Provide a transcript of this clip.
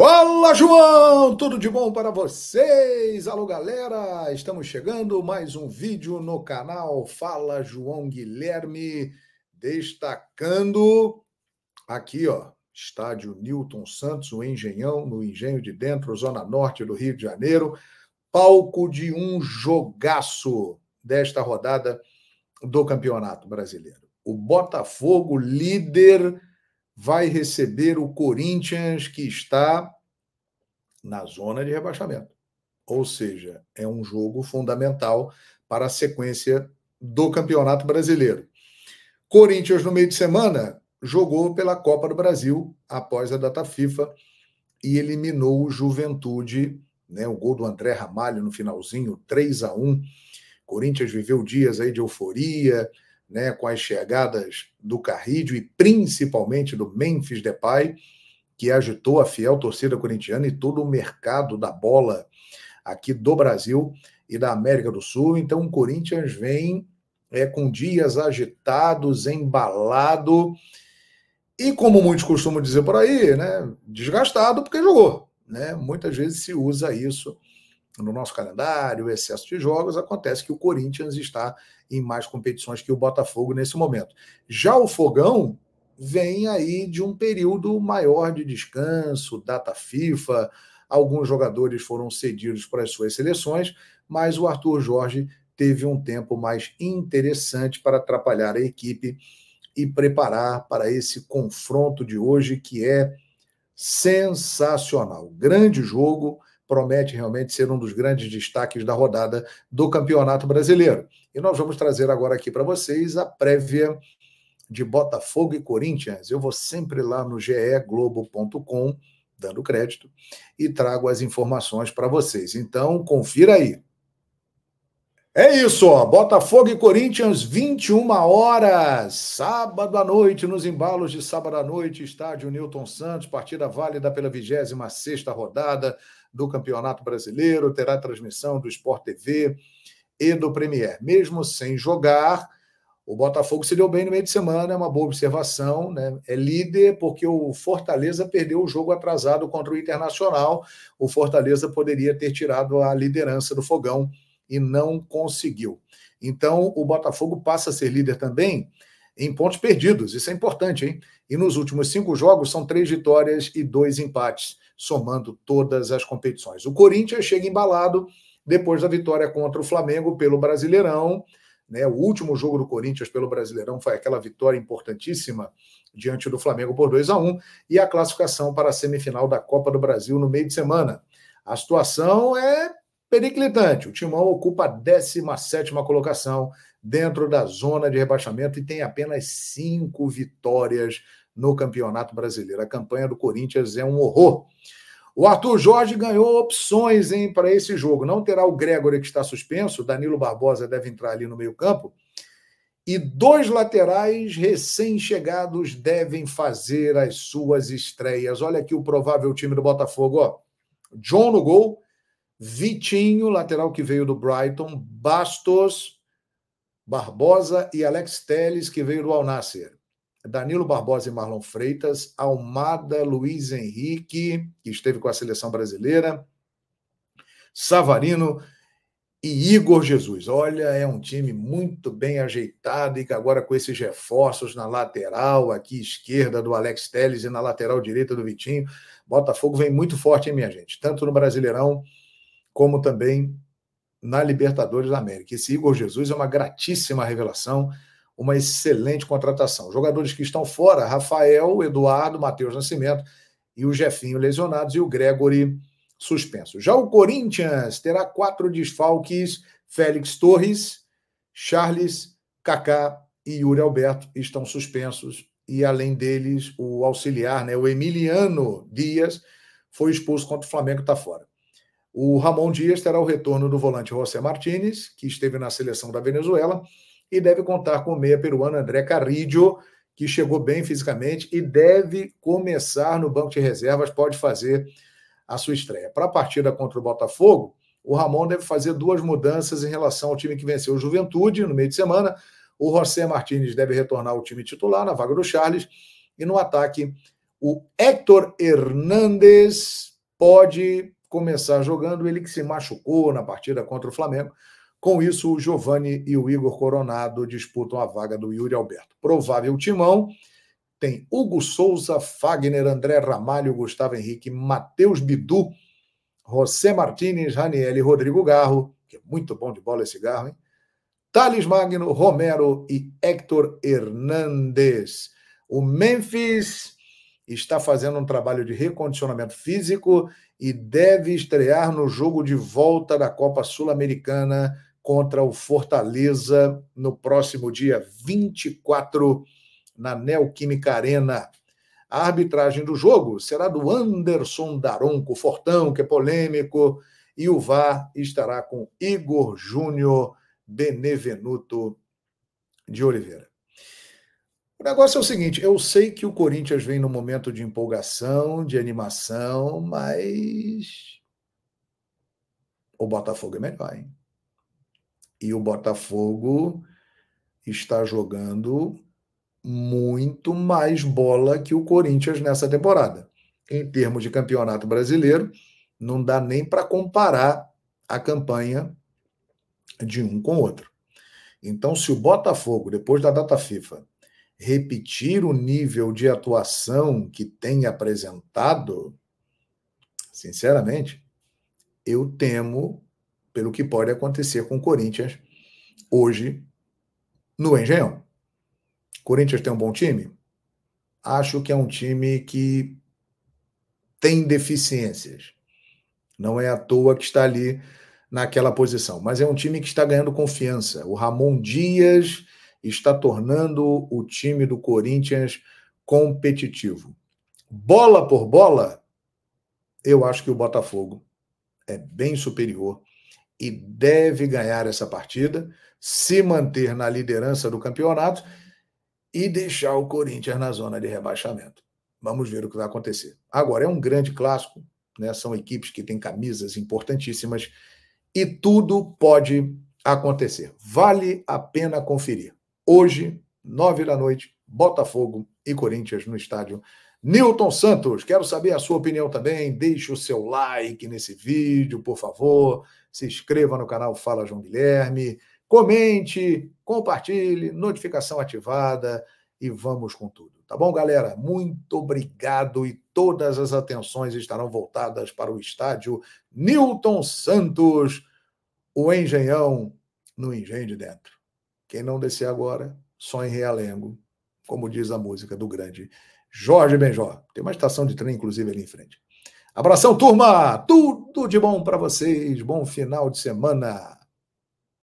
Fala, João! Tudo de bom para vocês? Alô, galera! Estamos chegando mais um vídeo no canal Fala João Guilherme, destacando aqui, ó, estádio Newton Santos, o Engenhão, no Engenho de Dentro, zona norte do Rio de Janeiro, palco de um jogaço desta rodada do Campeonato Brasileiro. O Botafogo líder vai receber o Corinthians, que está na zona de rebaixamento. Ou seja, é um jogo fundamental para a sequência do Campeonato Brasileiro. Corinthians, no meio de semana, jogou pela Copa do Brasil após a data FIFA e eliminou o Juventude, né? O gol do André Ramalho no finalzinho, 3 a 1. Corinthians viveu dias aí de euforia, né, com as chegadas do Carrídio e principalmente do Memphis Depay, que agitou a fiel torcida corintiana e todo o mercado da bola aqui do Brasil e da América do Sul. Então, o Corinthians vem é, com dias agitados, embalado e, como muitos costumam dizer por aí, né, desgastado porque jogou. Né? Muitas vezes se usa isso no nosso calendário, o excesso de jogos, acontece que o Corinthians está em mais competições que o Botafogo nesse momento. Já o Fogão vem aí de um período maior de descanso, data FIFA, alguns jogadores foram cedidos para as suas seleções, mas o Arthur Jorge teve um tempo mais interessante para atrapalhar a equipe e preparar para esse confronto de hoje que é sensacional. Grande jogo, promete realmente ser um dos grandes destaques da rodada do Campeonato Brasileiro. E nós vamos trazer agora aqui para vocês a prévia de Botafogo e Corinthians. Eu vou sempre lá no geglobo.com, dando crédito, e trago as informações para vocês. Então, confira aí. É isso, ó. Botafogo e Corinthians, 21 horas, sábado à noite, nos embalos de sábado à noite, estádio Newton Santos, partida válida pela 26 rodada do Campeonato Brasileiro. Terá transmissão do Sport TV e do Premier. Mesmo sem jogar, o Botafogo se deu bem no meio de semana, é uma boa observação, né? É líder porque o Fortaleza perdeu o jogo atrasado contra o Internacional. O Fortaleza poderia ter tirado a liderança do Fogão e não conseguiu. Então, o Botafogo passa a ser líder também em pontos perdidos. Isso é importante, hein? E nos últimos cinco jogos são três vitórias e dois empates, somando todas as competições. O Corinthians chega embalado depois da vitória contra o Flamengo pelo Brasileirão. Né? O último jogo do Corinthians pelo Brasileirão foi aquela vitória importantíssima diante do Flamengo por 2 a 1 e a classificação para a semifinal da Copa do Brasil no meio de semana. A situação é Periclitante, o Timão ocupa a 17 colocação dentro da zona de rebaixamento e tem apenas cinco vitórias no Campeonato Brasileiro. A campanha do Corinthians é um horror. O Arthur Jorge ganhou opções para esse jogo. Não terá o Gregory que está suspenso, Danilo Barbosa deve entrar ali no meio-campo. E dois laterais recém-chegados devem fazer as suas estreias. Olha aqui o provável time do Botafogo, ó. John no gol, Vitinho, lateral que veio do Brighton, Bastos, Barbosa e Alex Teles, que veio do Alnasser. Danilo Barbosa e Marlon Freitas, Almada, Luiz Henrique, que esteve com a seleção brasileira, Savarino e Igor Jesus. Olha, é um time muito bem ajeitado e que agora com esses reforços na lateral aqui esquerda do Alex Teles e na lateral direita do Vitinho, Botafogo vem muito forte, hein, minha gente? Tanto no Brasileirão como também na Libertadores da América. Esse Igor Jesus é uma gratíssima revelação, uma excelente contratação. Jogadores que estão fora: Rafael, Eduardo, Matheus Nascimento e o Jefinho lesionados e o Gregory suspenso. Já o Corinthians terá quatro desfalques: Félix Torres, Charles, Kaká e Yuri Alberto estão suspensos. E além deles, o auxiliar, né, o Emiliano Dias, foi expulso contra o Flamengo está fora. O Ramon Dias terá o retorno do volante José Martínez, que esteve na seleção da Venezuela, e deve contar com o meia peruano André Carrillo, que chegou bem fisicamente e deve começar no banco de reservas, pode fazer a sua estreia. Para a partida contra o Botafogo, o Ramon deve fazer duas mudanças em relação ao time que venceu o Juventude no meio de semana. O José Martínez deve retornar ao time titular na vaga do Charles. E no ataque, o Héctor Hernández pode começar jogando, ele que se machucou na partida contra o Flamengo. Com isso, o Giovani e o Igor Coronado disputam a vaga do Yuri Alberto. Provável timão tem Hugo Souza, Fagner, André Ramalho, Gustavo Henrique, Matheus Bidu, José Martínez, Raniel e Rodrigo Garro, que é muito bom de bola esse Garro, hein? Thales Magno, Romero e Héctor Hernandes. O Memphis está fazendo um trabalho de recondicionamento físico e deve estrear no jogo de volta da Copa Sul-Americana contra o Fortaleza no próximo dia 24 na Neoquímica Arena. A arbitragem do jogo será do Anderson Daronco Fortão, que é polêmico, e o VAR estará com Igor Júnior Benevenuto de Oliveira. O negócio é o seguinte: eu sei que o Corinthians vem num momento de empolgação, de animação, mas o Botafogo é melhor, hein? E o Botafogo está jogando muito mais bola que o Corinthians nessa temporada. Em termos de campeonato brasileiro, não dá nem para comparar a campanha de um com o outro. Então, se o Botafogo, depois da data FIFA, repetir o nível de atuação que tem apresentado, sinceramente, eu temo pelo que pode acontecer com o Corinthians hoje no Engenhão. Corinthians tem um bom time? Acho que é um time que tem deficiências. Não é à toa que está ali naquela posição, mas é um time que está ganhando confiança. O Ramon Dias está tornando o time do Corinthians competitivo. Bola por bola, eu acho que o Botafogo é bem superior e deve ganhar essa partida, se manter na liderança do campeonato e deixar o Corinthians na zona de rebaixamento. Vamos ver o que vai acontecer. Agora, é um grande clássico, né? são equipes que têm camisas importantíssimas e tudo pode acontecer. Vale a pena conferir hoje, nove da noite, Botafogo e Corinthians no estádio Newton Santos. Quero saber a sua opinião também. Deixe o seu like nesse vídeo, por favor. Se inscreva no canal Fala João Guilherme. Comente, compartilhe, notificação ativada e vamos com tudo. Tá bom, galera? Muito obrigado e todas as atenções estarão voltadas para o estádio Newton Santos, o Engenhão no Engenho de Dentro. Quem não descer agora, só em Realengo, como diz a música do grande Jorge Benjó. Tem uma estação de trem, inclusive, ali em frente. Abração, turma! Tudo de bom para vocês. Bom final de semana.